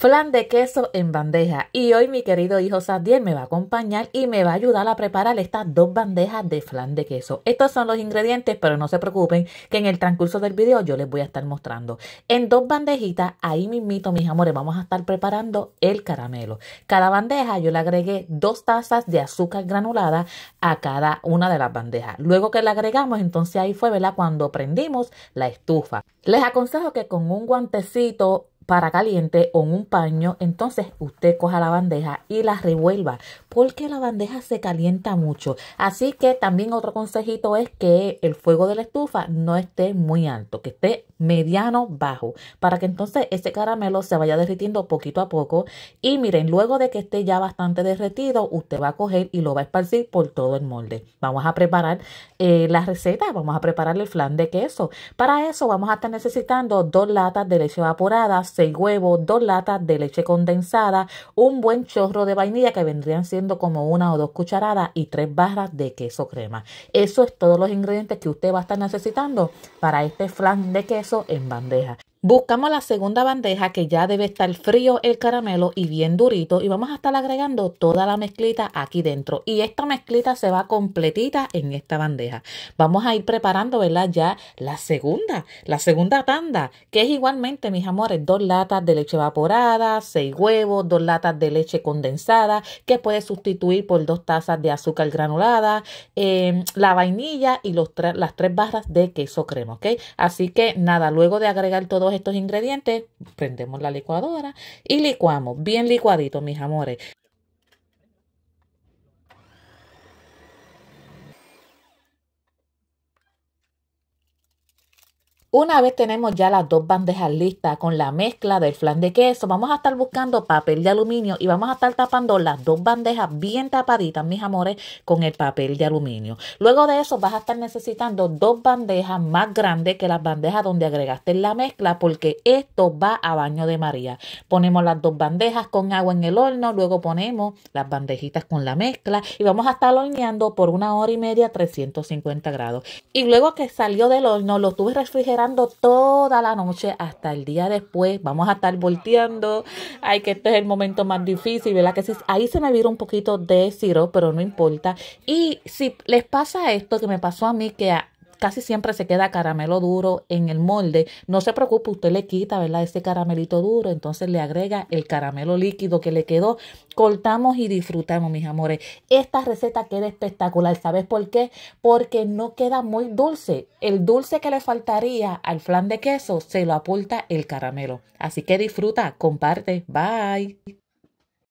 flan de queso en bandeja. Y hoy mi querido hijo Sadiel me va a acompañar y me va a ayudar a preparar estas dos bandejas de flan de queso. Estos son los ingredientes, pero no se preocupen que en el transcurso del video yo les voy a estar mostrando. En dos bandejitas, ahí mismito, mis amores, vamos a estar preparando el caramelo. Cada bandeja yo le agregué dos tazas de azúcar granulada a cada una de las bandejas. Luego que la agregamos, entonces ahí fue, ¿verdad? Cuando prendimos la estufa. Les aconsejo que con un guantecito para caliente o en un paño, entonces usted coja la bandeja y la revuelva porque la bandeja se calienta mucho. Así que también otro consejito es que el fuego de la estufa no esté muy alto, que esté mediano bajo para que entonces ese caramelo se vaya derritiendo poquito a poco y miren luego de que esté ya bastante derretido usted va a coger y lo va a esparcir por todo el molde vamos a preparar eh, la receta vamos a preparar el flan de queso para eso vamos a estar necesitando dos latas de leche evaporada de huevos, dos latas de leche condensada, un buen chorro de vainilla que vendrían siendo como una o dos cucharadas y tres barras de queso crema. Eso es todos los ingredientes que usted va a estar necesitando para este flan de queso en bandeja. Buscamos la segunda bandeja que ya debe estar frío el caramelo y bien durito y vamos a estar agregando toda la mezclita aquí dentro. Y esta mezclita se va completita en esta bandeja. Vamos a ir preparando, ¿verdad? Ya la segunda, la segunda tanda, que es igualmente, mis amores, dos latas de leche evaporada, seis huevos, dos latas de leche condensada, que puede sustituir por dos tazas de azúcar granulada, em, la vainilla y los las tres barras de queso crema, ¿ok? Así que nada, luego de agregar todo estos ingredientes, prendemos la licuadora y licuamos, bien licuadito, mis amores. Una vez tenemos ya las dos bandejas listas con la mezcla del flan de queso, vamos a estar buscando papel de aluminio y vamos a estar tapando las dos bandejas bien tapaditas, mis amores, con el papel de aluminio. Luego de eso vas a estar necesitando dos bandejas más grandes que las bandejas donde agregaste la mezcla porque esto va a baño de María. Ponemos las dos bandejas con agua en el horno, luego ponemos las bandejitas con la mezcla y vamos a estar horneando por una hora y media 350 grados. Y luego que salió del horno lo tuve refrigerado toda la noche hasta el día después. Vamos a estar volteando. Ay, que este es el momento más difícil, ¿verdad? Que si ahí se me vira un poquito de siro, pero no importa. Y si les pasa esto que me pasó a mí, que a casi siempre se queda caramelo duro en el molde. No se preocupe, usted le quita, ¿verdad? Ese caramelito duro, entonces le agrega el caramelo líquido que le quedó. Cortamos y disfrutamos, mis amores. Esta receta queda espectacular. ¿Sabes por qué? Porque no queda muy dulce. El dulce que le faltaría al flan de queso se lo apulta el caramelo. Así que disfruta, comparte. Bye.